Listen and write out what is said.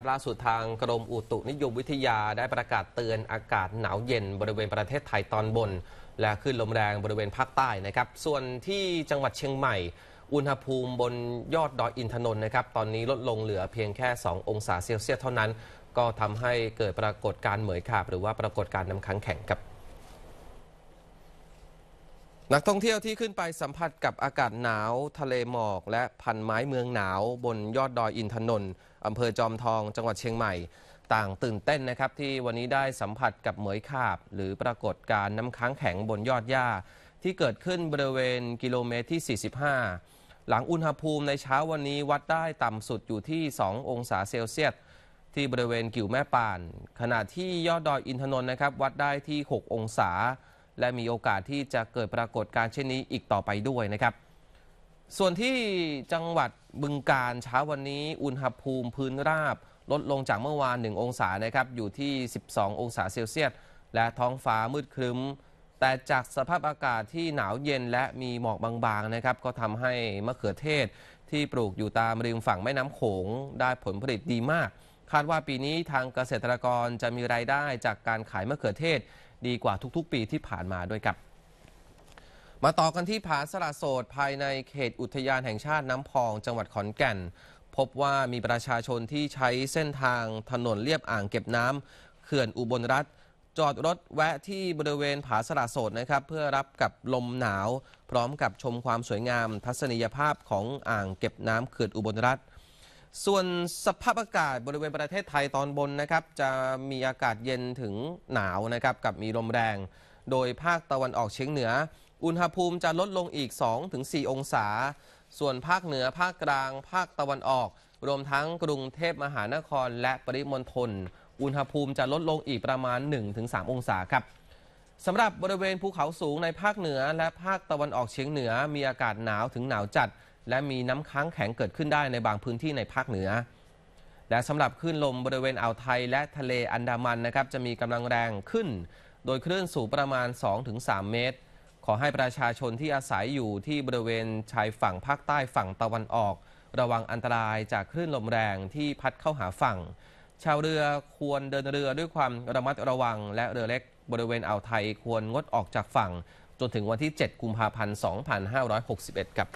ล่าสุดทางกรมอุตุนิยมวิทยาได้ประกาศเตือนอากาศหนาวเย็นบริเวณประเทศไทยตอนบน และขึ้นลมแรงบริเวณภาคใต้นะครับส่วนที่จังหวัดเชียงใหม่ อุณหภูมิบนยอดดอยอินทนนท์นะครับตอนนี้ลดลงเหลือเพียงแค่ 2 องศาเซลเซียสเท่านั้น ก็ทำให้เกิดปรากฏการณ์เหมยขาบหรือว่าปรากฏการณ์น้ำค้างแข็งครับนักท่องเที่ยวที่ขึ้นไปสัมผัสกับอากาศหนาว ทะเลหมอกและพันไม้เมืองหนาว บนยอดดอยอินทนนท์อำเภอจอมทองจังหวัดเชียงใหม่ ต่างตื่นเต้นนะครับที่วันนี้ได้สัมผัสกับเหมยขาบ หรือปรากฏการน้ำค้างแข็งบนยอดหญ้า ที่เกิดขึ้นบริเวณกิโลเมตรที่ 45 หลังอุณหภูมิในเช้าวันนี้วัดได้ต่ำสุดอยู่ที่ 2 องศาเซลเซียสที่บริเวณกิ่วแม่ปานขณะที่ยอดดอยอินทนนท์นะครับวัดได้ที่ 6 องศาและมีโอกาสที่จะเกิดปรากฏการณ์เช่นนี้อีกต่อไปด้วยนะครับ ส่วนที่จังหวัดบึงกาฬเช้าวันนี้ อุณหภูมิพื้นราบ ลดลงจากเมื่อวาน 1 องศานะครับอยู่ที่ 12 องศาเซลเซียส และท้องฟ้ามืดครึ้ม แต่จากสภาพอากาศที่หนาวเย็นและมีหมอกบางๆนะครับก็ทำให้มะเขือเทศ ที่ปลูกอยู่ตามริมฝั่งแม่น้ำโขงได้ผลผลิตดีมาก คาดว่าปีนี้ทางเกษตรกรจะมีรายได้จากการขายมะเขือเทศดีกว่าทุกๆปีที่ผ่านมาด้วยครับ มาต่อกันที่ผาสละโสดภายในเขตอุทยานแห่งชาติน้ำพองจังหวัดขอนแก่น พบว่ามีประชาชนที่ใช้เส้นทางถนนเลียบอ่างเก็บน้ำเขื่อนอุบลรัฐจอดรถแวะที่บริเวณผาสละโสดนะครับเพื่อรับกับลมหนาวพร้อมกับชมความสวยงาม ทัศนียภาพของอ่างเก็บน้ำเขื่อนอุบลรัฐส่วนสภาพอากาศบริเวณประเทศไทยตอนบนนะครับจะมีอากาศเย็นถึงหนาวนะครับกับมีลมแรง โดยภาคตะวันออกเฉียงเหนือ อุณหภูมิจะลดลงอีก 2-4 องศา ส่วนภาคเหนือภาคกลางภาคตะวันออก รวมทั้งกรุงเทพมหานครและปริมณฑลอุณหภูมิจะลดลงอีกประมาณ 1-3 องศาครับสำหรับบริเวณภูเขาสูงในภาคเหนือ และภาคตะวันออกเฉียงเหนือ มีอากาศหนาวถึงหนาวจัดและมีน้ำค้างแข็งเกิดขึ้นได้ในบางพื้นที่ในภาคเหนือ และสำหรับคลื่นลมบริเวณอ่าวไทยและทะเลอันดามันนะครับ จะมีกำลังแรงขึ้น โดยคลื่นสูงประมาณ 2-3 เมตร ขอให้ประชาชนที่อาศัยอยู่ที่บริเวณชายฝั่งภาคใต้ฝั่งตะวันออก ระวังอันตรายจากคลื่นลมแรงที่พัดเข้าหาฝั่ง ชาวเรือควรเดินเรือด้วยความระมัดระวัง และเรือเล็ก บริเวณอ่าวไทยควรงดออกจากฝั่ง จนถึงวันที่ 7กุมภาพันธ์2561ครับ